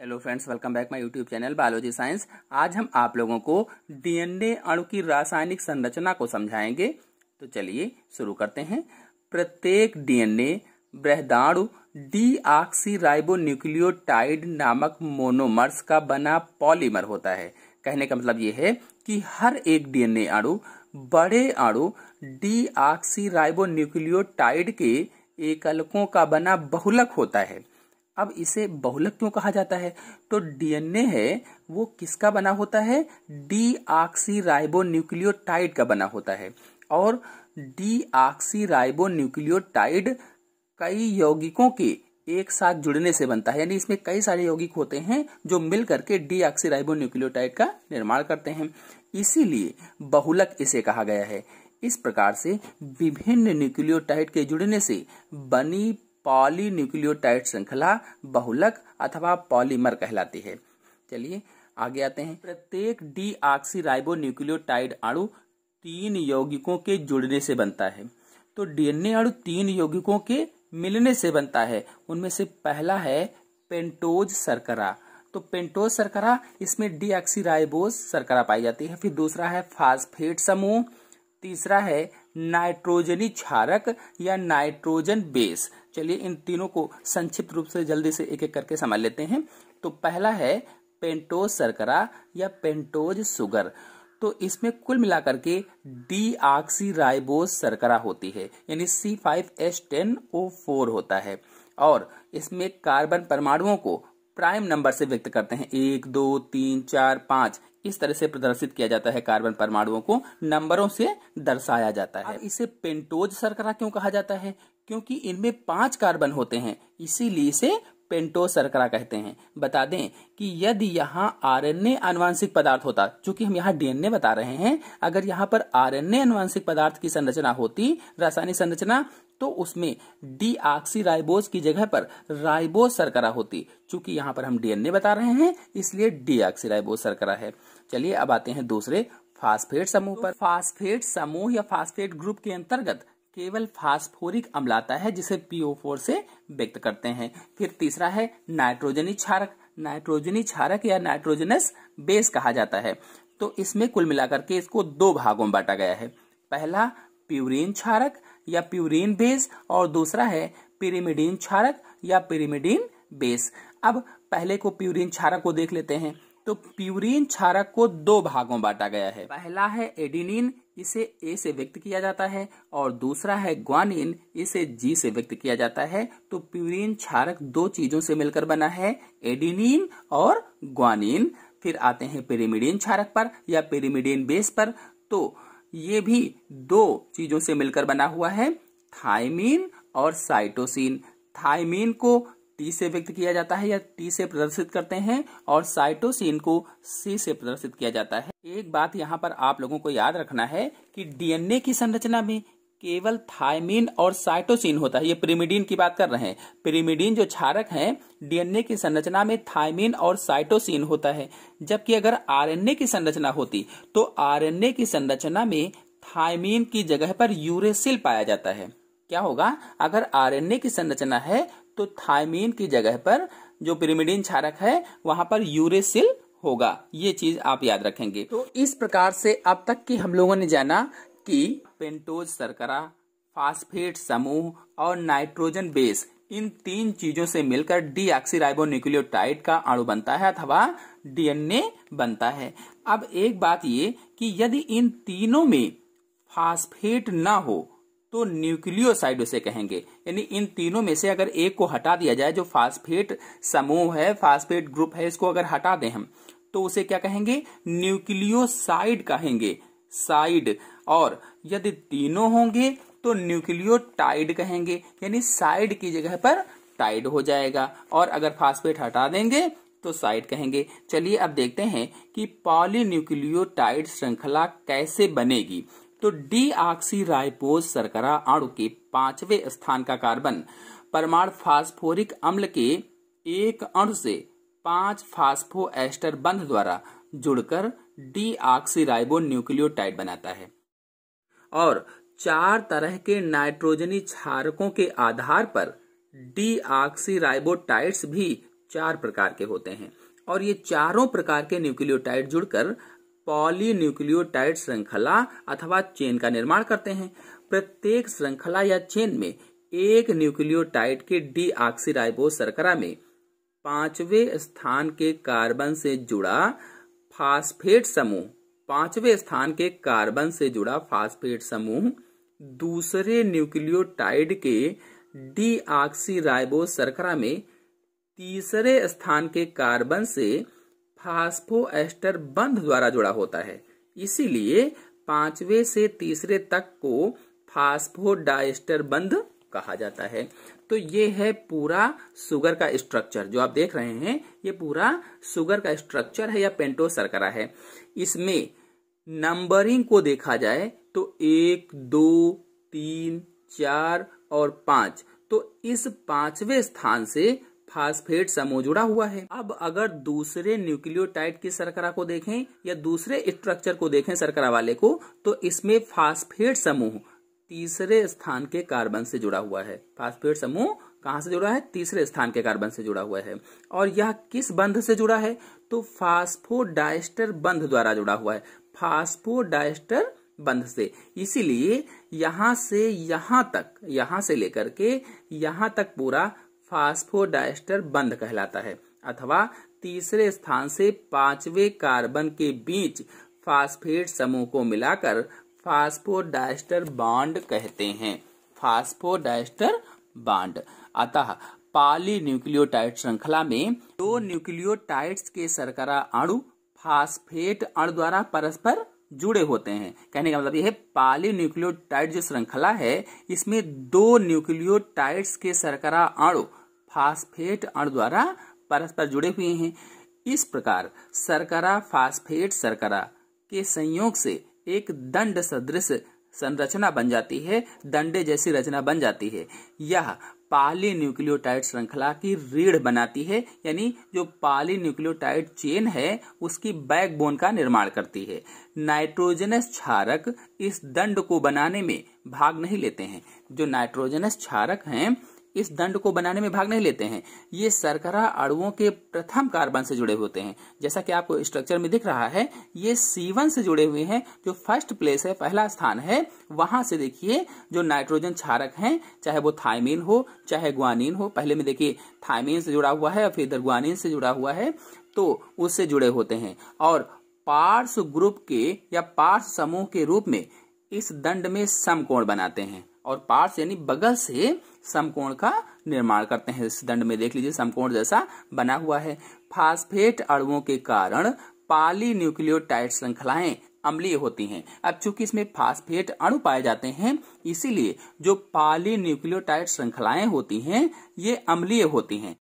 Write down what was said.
hello friends welcome back my YouTube channel biology science आज हम आप लोगों को डीएनए अणु की रासायनिक संरचना को समझाएंगे तो चलिए शुरू करते हैं प्रत्येक डीएनए बृहदाणु न्यूक्लियोटाइड नामक मोनोमर्स का बना पॉलीमर होता है कहने का मतलब ये है कि हर एक डीएनए अणु बड़े अणु न्यूक्लियोटाइड के एकलकों का बना बहुलक होता है अब इसे बहुलक क्यों कहा जाता है तो डीएनए है वो किसका बना होता है डी आक्सी राइबो न्यूक्लियोटाइड का बना होता है और डी आक्सी राइबो न्यूक्लियोटाइड कई यौगिकों के एक साथ जुड़ने से बनता है यानी इसमें कई सारे यौगिक होते हैं जो मिल करके डी ऑक्सी राइबो न्यूक्लियोटाइड का निर्माण करते हैं इसीलिए बहुलक इसे कहा गया है इस प्रकार से विभिन्न न्यूक्लियोटाइड के जुड़ने से बनी पॉलीन्यूक्लियोटाइड श्रृंखला बहुलक अथवा पॉलीमर कहलाती है चलिए आगे आते हैं प्रत्येक डी ऑक्सीराइबो न्यूक्लियोटाइड अणु तीन यौगिकों के जुड़ने से बनता है तो डीएनए अणु तीन यौगिकों के मिलने से बनता है उनमें से पहला है पेंटोज सरकरा तो पेंटोज सरकरा इसमें डी राइबोज सरकरा पाई जाती है फिर दूसरा है फास्फेट समूह तीसरा है नाइट्रोजनी क्षारक या नाइट्रोजन बेस चलिए इन तीनों को संक्षिप्त रूप से जल्दी से एक एक करके समझ लेते हैं तो पहला है पेंटोज सरकरा या पेंटोज सुगर तो इसमें कुल मिलाकर के डी ऑक्सी राइबोज सरकरा होती है यानी C five S ten O four होता है और इसमें कार्बन परमाणुओं को प्राइम नंबर से व्यक्त करते हैं एक दो तीन चार पांच इस तरह से प्रदर्शित किया जाता है कार्बन परमाणुओं को नंबरों से दर्शाया जाता है इसे पेंटोज सरकरा क्यों कहा जाता है क्योंकि इनमें पांच कार्बन होते हैं इसीलिए इसे पेंटो सरकरा कहते हैं बता दें कि यदि यहाँ आर आनुवांशिक पदार्थ होता चूंकि हम यहाँ डीएनए बता रहे हैं अगर यहाँ पर आर अनुवांशिक पदार्थ की संरचना होती रासायनिक संरचना तो उसमें डी आक्सी राइबोज की जगह पर राइबोज सरकरा होती चूंकि यहाँ पर हम डीएनए बता रहे हैं इसलिए डी ऑक्सी राइबोज सरकरा है चलिए अब आते हैं दूसरे फास्फेट समूह पर तो फास्फेट समूह या फास्फेट ग्रुप के अंतर्गत केवल फास्फोरिक अम्ल आता है जिसे फोर से व्यक्त करते हैं फिर तीसरा है नाइट्रोजनी क्षारक नाइट्रोजनी क्षारक या नाइट्रोजनस बेस कहा जाता है तो इसमें कुल मिलाकर के इसको दो भागों में बांटा गया है पहला प्यूरिन क्षारक या प्यूरिन बेस और दूसरा है पिरिमिडीन क्षारक या पिरिमिडीन बेस अब पहले को प्यूरिन क्षारक को देख लेते हैं तो प्यूरिन क्षारक को दो भागों बांटा गया है पहला है एडिनिन इसे ए से व्यक्त किया जाता है और दूसरा है ग्वानिन इसे जी से व्यक्त किया जाता है तो प्यूरिन क्षारक दो चीजों से मिलकर बना है एडिनिन और ग्वानिन फिर आते हैं पेरिमिडिन क्षारक पर या पेरिमिडिन बेस पर तो ये भी दो चीजों से मिलकर बना हुआ है थाइमिन और साइटोसिन थाइमिन को टी से व्यक्त किया जाता है या टी से प्रदर्शित करते हैं और साइटोसिन को सी से प्रदर्शित किया जाता है एक बात यहाँ पर आप लोगों को याद रखना है कि डीएनए की संरचना में केवल थायमिन और साइटोसिन होता है ये प्रिमिडीन की बात कर रहे हैं प्रिमिडीन जो क्षारक है डीएनए की संरचना में थायमिन और साइटोसिन होता है जबकि अगर आरएनए की संरचना होती तो आरएनए की संरचना में थायमिन की जगह पर यूरेसिल पाया जाता है क्या होगा अगर आरएनए की संरचना है तो थायमीन की जगह पर जो पिरिमिडिन क्षारक है वहां पर यूरेसिल होगा ये चीज आप याद रखेंगे तो इस प्रकार से अब तक की हम लोगों ने जाना कि पेंटोज सरकरा फास्फेट समूह और नाइट्रोजन बेस इन तीन चीजों से मिलकर डी न्यूक्लियोटाइड का अणु बनता है अथवा डीएनए बनता है अब एक बात ये कि यदि इन तीनों में फास्फेट ना हो तो न्यूक्लियोसाइड उसे कहेंगे यानी इन तीनों में से अगर एक को हटा दिया जाए जो फास्फेट समूह है फास्फेट ग्रुप है इसको अगर हटा दें हम तो उसे क्या कहेंगे न्यूक्लियोसाइड कहेंगे साइड और यदि तीनों होंगे तो न्यूक्लियोटाइड कहेंगे यानी साइड की जगह पर टाइड हो जाएगा और अगर फास्फेट हटा देंगे तो साइड कहेंगे चलिए अब देखते हैं कि पॉलीन्यूक्लियोटाइड श्रृंखला कैसे बनेगी तो डी ऑक्सी राइपोज सरकरा अणु के पांचवे स्थान का कार्बन परमाणु फास्फोरिक अम्ल के एक अणु से पांच फास्फो एस्टर बंध द्वारा जुड़कर डी ऑक्सी राइबो न्यूक्लियोटाइड बनाता है और चार तरह के नाइट्रोजनी क्षारकों के आधार पर डी ऑक्सी राइबोटाइड्स भी चार प्रकार के होते हैं और ये चारों प्रकार के न्यूक्लियोटाइड जुड़कर पॉलीन्यूक्लियोटाइड श्रृंखला अथवा चेन का निर्माण करते हैं प्रत्येक श्रृंखला या चेन में एक न्यूक्लियोटाइड के डी ऑक्सीराइबो सरकरा में पांचवे स्थान के कार्बन से जुड़ा फास्फेट समूह पांचवे स्थान के कार्बन से जुड़ा फास्फेट समूह दूसरे न्यूक्लियोटाइड के डी ऑक्सीराइबो सरकरा में तीसरे स्थान के कार्बन से फास्फोएस्टर बंध द्वारा जुड़ा होता है इसीलिए पांचवे से तीसरे तक को फास्फोडाइस्टर बंध कहा जाता है तो ये है पूरा सुगर का स्ट्रक्चर जो आप देख रहे हैं ये पूरा सुगर का स्ट्रक्चर है या पेंटो सरकरा है इसमें नंबरिंग को देखा जाए तो एक दो तीन चार और पांच तो इस पांचवे स्थान से फास्फेट समूह जुड़ा हुआ है अब अगर दूसरे न्यूक्लियोटाइड की सरकरा को देखें या दूसरे स्ट्रक्चर को देखें सरकरा वाले को तो इसमें फास्फेट समूह तीसरे स्थान के कार्बन से जुड़ा हुआ है फास्फेट समूह कहां से जुड़ा है तीसरे स्थान के कार्बन से जुड़ा हुआ है और यह किस बंध से जुड़ा है तो फास्फोडाइस्टर बंध द्वारा जुड़ा हुआ है फास्फोडाइस्टर बंध से इसीलिए यहां से यहां तक यहां से लेकर के यहां तक पूरा फास्फोडाइस्टर बंद कहलाता है अथवा तीसरे स्थान से पांचवे कार्बन के बीच फास्फेट समूह को मिलाकर फास्फोडाइस्टर बांड कहते हैं फास्फोडाइस्टर बांड अतः पाली न्यूक्लियोटाइड श्रृंखला में दो न्यूक्लियोटाइड्स के सरकरा अणु फास्फेट अणु द्वारा परस्पर जुड़े होते हैं कहने का मतलब यह है पाली न्यूक्लियोटाइड जो श्रृंखला है इसमें दो न्यूक्लियोटाइड्स के सरकरा अणु फास्फेट अणु द्वारा परस्पर जुड़े हुए हैं इस प्रकार सरकरा फास्फेट सरकरा के संयोग से एक दंड सदृश संरचना बन जाती है दंडे जैसी रचना बन जाती है यह पाली न्यूक्लियोटाइड श्रृंखला की रीढ़ बनाती है यानी जो पाली न्यूक्लियोटाइड चेन है उसकी बैकबोन का निर्माण करती है नाइट्रोजनस क्षारक इस दंड को बनाने में भाग नहीं लेते हैं जो नाइट्रोजनस क्षारक हैं इस दंड को बनाने में भाग नहीं लेते हैं ये सरकरा अड़ुओं के प्रथम कार्बन से जुड़े होते हैं जैसा कि आपको स्ट्रक्चर में दिख रहा है ये सीवन से जुड़े हुए हैं जो फर्स्ट प्लेस है पहला स्थान है वहां से देखिए जो नाइट्रोजन क्षारक है चाहे वो थायमीन हो चाहे ग्वानीन हो पहले में देखिए थायमीन से जुड़ा हुआ है और फिर ग्वानीन से जुड़ा हुआ है तो उससे जुड़े होते हैं और पार्श्व ग्रुप के या पार्श्व समूह के रूप में इस दंड में समकोण बनाते हैं और पार्श्व यानी बगल से समकोण का निर्माण करते हैं इस दंड में देख लीजिए समकोण जैसा बना हुआ है फास्फेट अणुओं के कारण पाली न्यूक्लियोटाइड श्रृंखलाएं अम्लीय होती हैं अब चूंकि इसमें फास्फेट अणु पाए जाते हैं इसीलिए जो पाली न्यूक्लियोटाइड श्रृंखलाएं होती हैं ये अम्लीय होती हैं